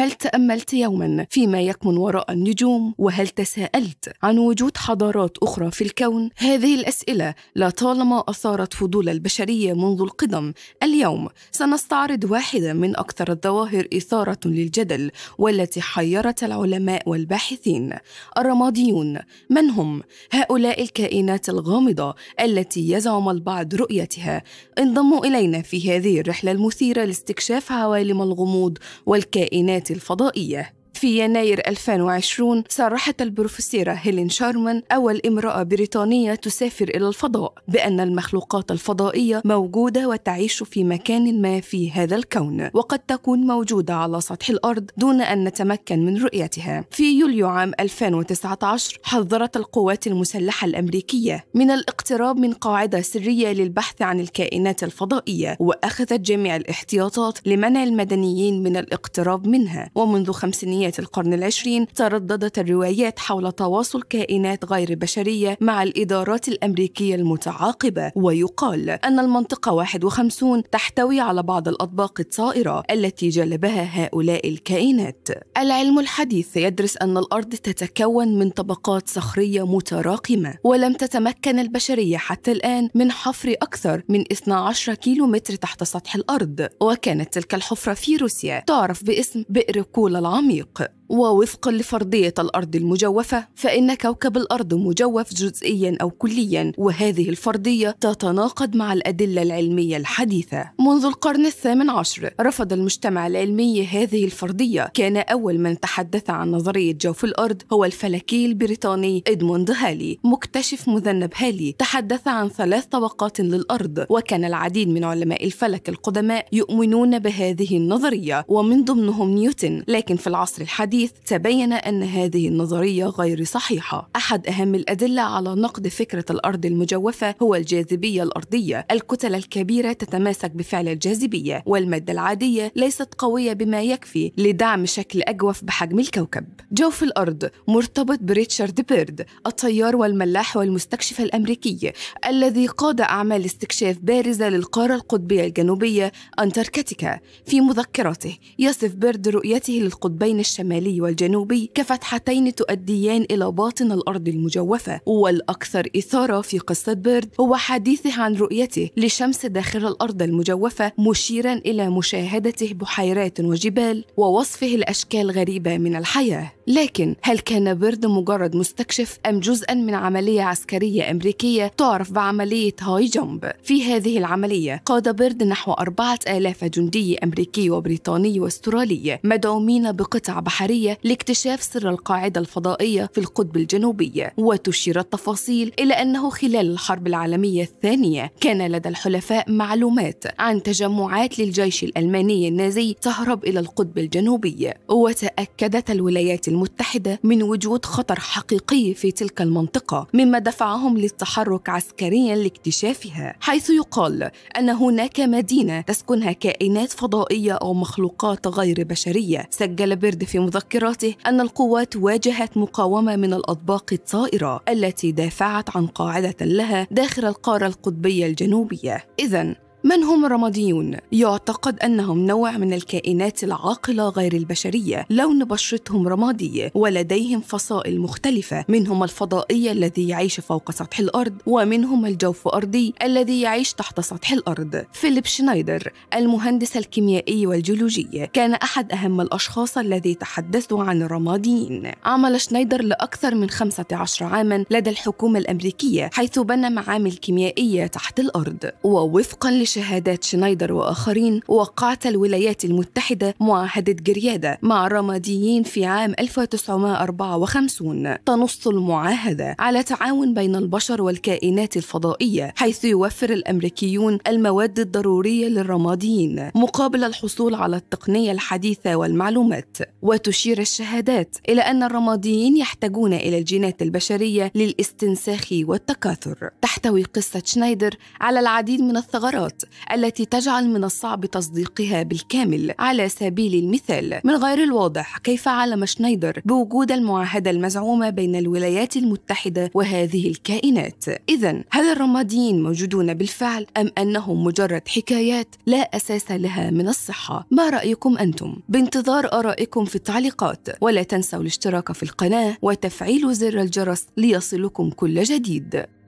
هل تأملت يوما فيما يكمن وراء النجوم وهل تساءلت عن وجود حضارات أخرى في الكون هذه الأسئلة لطالما أثارت فضول البشرية منذ القدم اليوم سنستعرض واحدة من أكثر الظواهر إثارة للجدل والتي حيرت العلماء والباحثين الرماديون من هم هؤلاء الكائنات الغامضة التي يزعم البعض رؤيتها انضموا إلينا في هذه الرحلة المثيرة لاستكشاف عوالم الغموض والكائنات الفضائية في يناير 2020 صرحت البروفيسورة هيلين شارمان أول امرأة بريطانية تسافر إلى الفضاء بأن المخلوقات الفضائية موجودة وتعيش في مكان ما في هذا الكون وقد تكون موجودة على سطح الأرض دون أن نتمكن من رؤيتها في يوليو عام 2019 حذرت القوات المسلحة الأمريكية من الاقتراب من قاعدة سرية للبحث عن الكائنات الفضائية وأخذت جميع الاحتياطات لمنع المدنيين من الاقتراب منها ومنذ خمسينيات نهاية القرن العشرين ترددت الروايات حول تواصل كائنات غير بشرية مع الإدارات الأمريكية المتعاقبة ويقال أن المنطقة 51 تحتوي على بعض الأطباق الطائرة التي جلبها هؤلاء الكائنات العلم الحديث يدرس أن الأرض تتكون من طبقات صخرية متراكمة ولم تتمكن البشرية حتى الآن من حفر أكثر من 12 كيلومتر تحت سطح الأرض وكانت تلك الحفرة في روسيا تعرف باسم بئر كولا العميق Woche. ووفقا لفرضية الأرض المجوفة فإن كوكب الأرض مجوف جزئيا أو كليا وهذه الفرضية تتناقض مع الأدلة العلمية الحديثة منذ القرن الثامن عشر رفض المجتمع العلمي هذه الفرضية كان أول من تحدث عن نظرية جوف الأرض هو الفلكي البريطاني إدموند هالي مكتشف مذنب هالي تحدث عن ثلاث طبقات للأرض وكان العديد من علماء الفلك القدماء يؤمنون بهذه النظرية ومن ضمنهم نيوتن لكن في العصر الحديث الحديث تبين أن هذه النظرية غير صحيحة أحد أهم الأدلة على نقد فكرة الأرض المجوفة هو الجاذبية الأرضية الكتل الكبيرة تتماسك بفعل الجاذبية والمادة العادية ليست قوية بما يكفي لدعم شكل أجوف بحجم الكوكب جوف الأرض مرتبط بريتشارد بيرد الطيار والملاح والمستكشف الأمريكي الذي قاد أعمال استكشاف بارزة للقارة القطبية الجنوبية أنتاركتيكا في مذكراته يصف بيرد رؤيته للقطبين الشمالي الشمالي والجنوبي كفتحتين تؤديان إلى باطن الأرض المجوفة والأكثر إثارة في قصة بيرد هو حديثه عن رؤيته لشمس داخل الأرض المجوفة مشيرا إلى مشاهدته بحيرات وجبال ووصفه لأشكال غريبة من الحياة لكن هل كان بيرد مجرد مستكشف أم جزءا من عملية عسكرية أمريكية تعرف بعملية هاي جمب في هذه العملية قاد بيرد نحو أربعة آلاف جندي أمريكي وبريطاني واسترالي مدعومين بقطع بحرية الدولية لاكتشاف سر القاعدة الفضائية في القطب الجنوبي وتشير التفاصيل إلى أنه خلال الحرب العالمية الثانية كان لدى الحلفاء معلومات عن تجمعات للجيش الألماني النازي تهرب إلى القطب الجنوبي وتأكدت الولايات المتحدة من وجود خطر حقيقي في تلك المنطقة مما دفعهم للتحرك عسكريا لاكتشافها حيث يقال أن هناك مدينة تسكنها كائنات فضائية أو مخلوقات غير بشرية سجل بيرد في مذكرة مذكراته أن القوات واجهت مقاومة من الأطباق الطائرة التي دافعت عن قاعدة لها داخل القارة القطبية الجنوبية إذا من هم الرماديون؟ يعتقد أنهم نوع من الكائنات العاقلة غير البشرية لون بشرتهم رمادي ولديهم فصائل مختلفة منهم الفضائي الذي يعيش فوق سطح الأرض ومنهم الجوف أرضي الذي يعيش تحت سطح الأرض فيليب شنايدر المهندس الكيميائي والجيولوجي كان أحد أهم الأشخاص الذي تحدثوا عن الرماديين عمل شنايدر لأكثر من 15 عاما لدى الحكومة الأمريكية حيث بنى معامل كيميائية تحت الأرض ووفقا بشهادات شنايدر وآخرين وقعت الولايات المتحدة معاهدة جريادة مع الرماديين في عام 1954 تنص المعاهدة على تعاون بين البشر والكائنات الفضائية حيث يوفر الأمريكيون المواد الضرورية للرماديين مقابل الحصول على التقنية الحديثة والمعلومات وتشير الشهادات إلى أن الرماديين يحتاجون إلى الجينات البشرية للاستنساخ والتكاثر تحتوي قصة شنايدر على العديد من الثغرات التي تجعل من الصعب تصديقها بالكامل على سبيل المثال من غير الواضح كيف علم شنايدر بوجود المعاهدة المزعومة بين الولايات المتحدة وهذه الكائنات إذا هل الرماديين موجودون بالفعل أم أنهم مجرد حكايات لا أساس لها من الصحة ما رأيكم أنتم؟ بانتظار آرائكم في التعليقات ولا تنسوا الاشتراك في القناة وتفعيل زر الجرس ليصلكم كل جديد